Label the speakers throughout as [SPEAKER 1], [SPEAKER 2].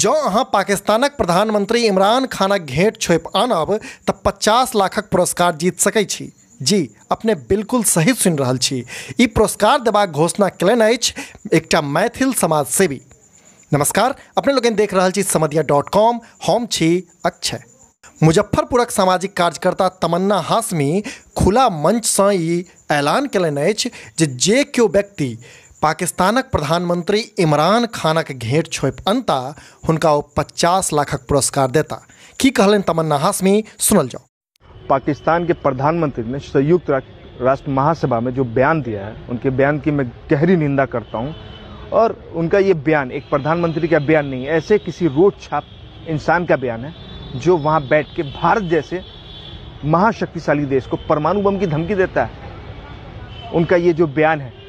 [SPEAKER 1] जँ अहाँ पाकिस्तानक प्रधानमंत्री इमरान खानक घेट छोपि आनब तो पचास लाखक पुरस्कार जीत सकै छी जी अपने बिल्कुल सही सुन रहल छी ई पुरस्कार देबाक घोषणा कयलनि अछि एकटा मैथिल समाज सेवी नमस्कार अपने लोकनि देख रहल छी समदिया डॉट कॉम हम छी अक्षय मुजफ्फरपुरक सामाजिक कार्यकर्ता तमन्ना हाशमी खुला मंच ई ऐलान कलन अछि जे जे व्यक्ति पाकिस्तानक प्रधानमंत्री इमरान खानक घेंट छोप अंता हुनका ओ पचास लाखक पुरस्कार देता की कहलनि तमन्ना
[SPEAKER 2] हाशमी सुनल जाओ पाकिस्तान के प्रधानमंत्री ने संयुक्त राष्ट्र महासभा में जो बयान दिया है उनके बयान की मैं गहरी निंदा करता हूँ और उनका ये बयान एक प्रधानमंत्री का बयान नहीं है ऐसे किसी रोड छाप इंसान का बयान है जो वहाँ बैठ के भारत जैसे महाशक्तिशाली देश को परमाणु बम की धमकी देता है उनका ये जो बयान है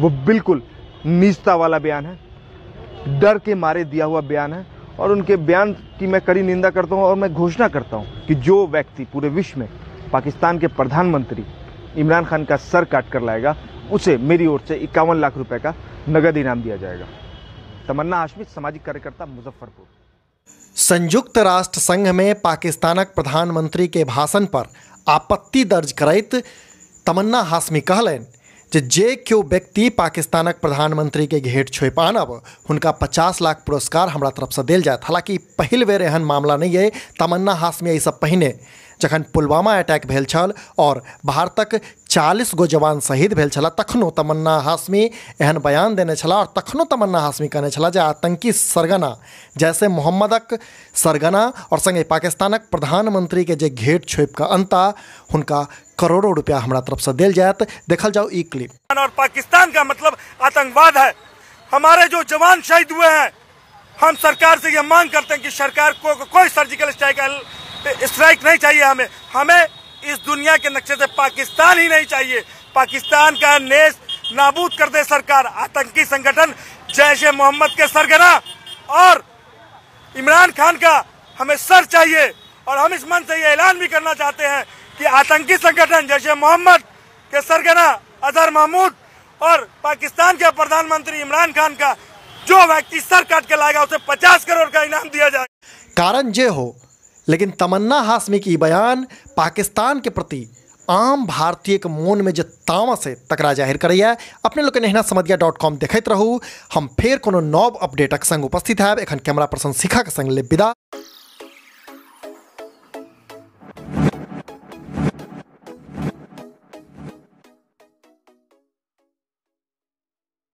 [SPEAKER 2] वो बिल्कुल नीचता वाला बयान है डर के मारे दिया हुआ बयान है और उनके बयान की मैं कड़ी निंदा करता हूँ और मैं घोषणा करता हूँ कि जो व्यक्ति पूरे विश्व में पाकिस्तान के प्रधानमंत्री इमरान खान का सर काट कर लाएगा उसे मेरी ओर से इक्यावन लाख रुपए का नगद इनाम दिया जाएगा तमन्ना हाशमी सामाजिक कार्यकर्ता मुजफ्फरपुर संयुक्त राष्ट्र संघ में पाकिस्तानक
[SPEAKER 1] प्रधानमंत्री के भाषण पर आपत्ति दर्ज करते तमन्ना हाशमी कहलन जे जे व्यक्ति पाकिस्तानक प्रधानमंत्री के घेट छोप आनब हुनका पचास लाख पुरस्कार हमरा से दिल जाए हालांकि पहल बेर एहन मामला नहीं है तमन्ना हाशमी इस पहिने जखन पुलवामा अटैक भेल छल और भारतक चालीस गो जवान शहीद भेल छलाह तखनो तमन्ना हाशमी एहन बयान देने छलाह और तखनो तमन्ना हाशमी कहने छलाह जे आतंकी सरगना जैसे मोहम्मदक सरगना और संगे पाकिस्तानक के जे घेट छोपि कऽ अनता हुनका करोड़ों रुपया हमारा तरफ से दिल जाए देखल जाओ ई क्लिप
[SPEAKER 3] और पाकिस्तान का मतलब आतंकवाद है हमारे जो जवान शहीद हुए हैं हम सरकार से ये मांग करते हैं कि सरकार को, को कोई सर्जिकल स्ट्राइक स्ट्राइक नहीं चाहिए हमें हमें इस दुनिया के नक्शे से पाकिस्तान ही नहीं चाहिए पाकिस्तान का नेश नाबूद कर दे सरकार आतंकी संगठन जैश मोहम्मद के सरगना और इमरान खान का हमें सर चाहिए और हम इस मन से ये ऐलान भी करना चाहते हैं कि आतंकी संगठन जैसे मोहम्मद के सरगना अजहर महमूद और पाकिस्तान के प्रधानमंत्री इमरान खान का जो व्यक्ति सर काट के लाएगा उसे 50 करोड़ का इनाम दिया जाएगा
[SPEAKER 1] कारण ये हो लेकिन तमन्ना हाशमी की बयान पाकिस्तान के प्रति आम भारतीय के मोन में जो तामा से तकरा जाहिर करे अपने लोग के समदिया डॉट कॉम देखते रहू हम फिर को नव अपडेटक संग उपस्थित है एखन कैमरा पर्सन शिखा के संग ले विदा